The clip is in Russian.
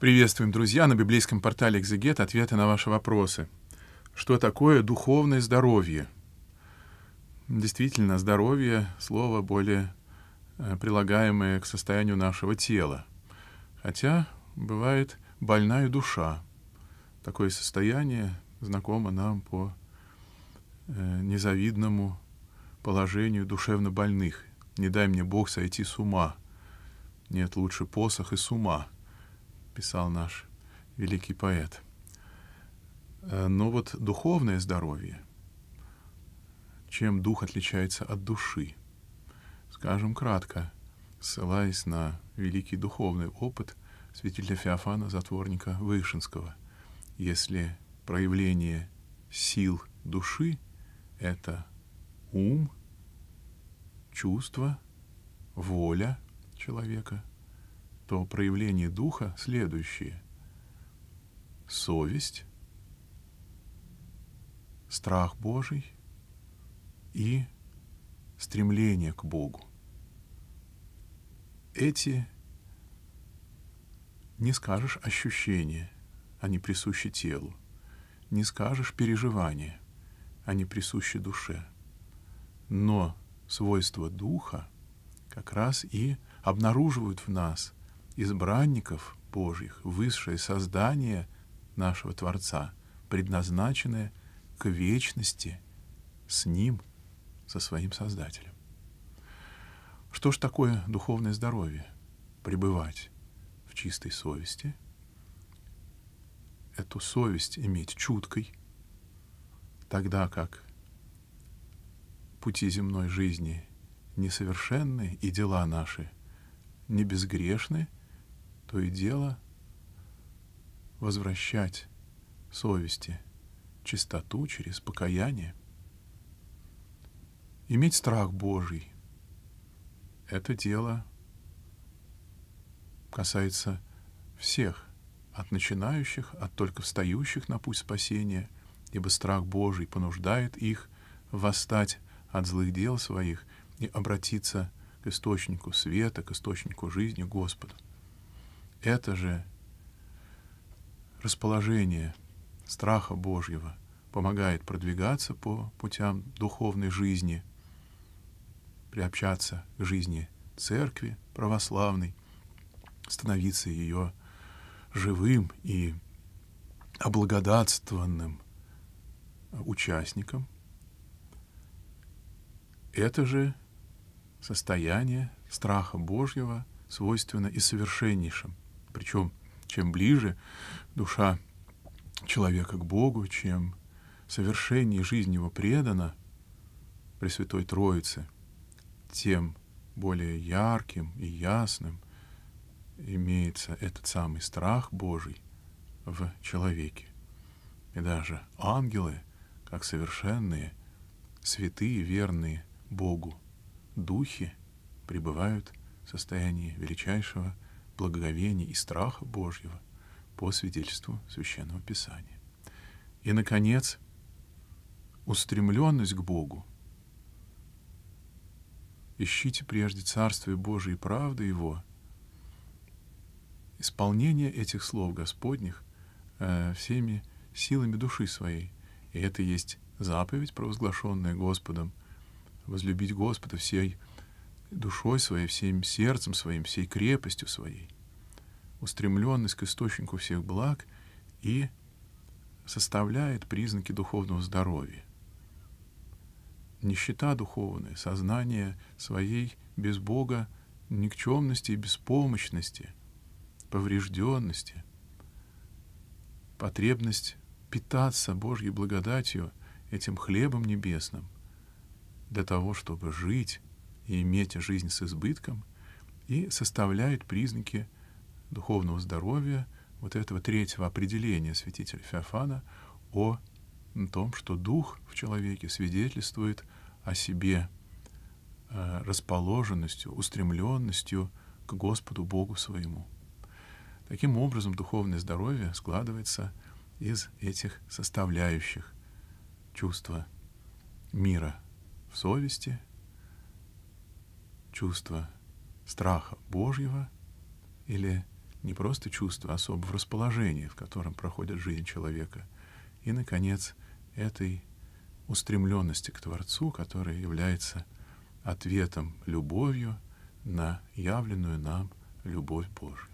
Приветствуем, друзья, на библейском портале «Экзегет» ответы на ваши вопросы. Что такое духовное здоровье? Действительно, здоровье — слово более э, прилагаемое к состоянию нашего тела. Хотя бывает больная душа. Такое состояние знакомо нам по э, незавидному положению душевно больных. Не дай мне Бог сойти с ума. Нет, лучше посох и с ума — писал наш великий поэт. Э, но вот духовное здоровье, чем дух отличается от души, скажем кратко, ссылаясь на великий духовный опыт святителя Феофана Затворника Вышинского. Если проявление сил души — это ум, чувство, воля человека — то проявления духа следующие. Совесть, страх Божий и стремление к Богу. Эти, не скажешь, ощущения, они присущи телу, не скажешь переживания, они присущи душе. Но свойства духа как раз и обнаруживают в нас – избранников Божьих, высшее создание нашего Творца, предназначенное к вечности с Ним, со своим Создателем. Что ж такое духовное здоровье? Пребывать в чистой совести, эту совесть иметь чуткой, тогда как пути земной жизни несовершенны и дела наши не безгрешны – то и дело возвращать совести чистоту через покаяние, иметь страх Божий. Это дело касается всех, от начинающих, от только встающих на путь спасения, ибо страх Божий понуждает их восстать от злых дел своих и обратиться к источнику света, к источнику жизни Господу. Это же расположение страха Божьего помогает продвигаться по путям духовной жизни, приобщаться к жизни церкви православной, становиться ее живым и облагодатствованным участником. Это же состояние страха Божьего свойственно и совершеннейшим причем, чем ближе душа человека к Богу, чем совершеннее жизнь его предана Пресвятой Троице, тем более ярким и ясным имеется этот самый страх Божий в человеке. И даже ангелы, как совершенные, святые, верные Богу духи, пребывают в состоянии величайшего благоговения и страха Божьего по свидетельству Священного Писания. И, наконец, устремленность к Богу. Ищите прежде Царствие Божие и правды Его. Исполнение этих слов Господних э, всеми силами души своей. И это есть заповедь, провозглашенная Господом, возлюбить Господа всей душой своей, всем сердцем своим, всей крепостью своей, устремленность к источнику всех благ и составляет признаки духовного здоровья. Нищета духовная, сознание своей без Бога никчемности и беспомощности, поврежденности, потребность питаться Божьей благодатью, этим хлебом небесным, для того, чтобы жить и иметь жизнь с избытком, и составляют признаки духовного здоровья вот этого третьего определения святителя Феофана о том, что дух в человеке свидетельствует о себе э, расположенностью, устремленностью к Господу Богу своему. Таким образом, духовное здоровье складывается из этих составляющих чувства мира в совести, чувство страха Божьего или не просто чувство, а особого расположения, в котором проходит жизнь человека. И, наконец, этой устремленности к Творцу, которая является ответом любовью на явленную нам любовь Божью.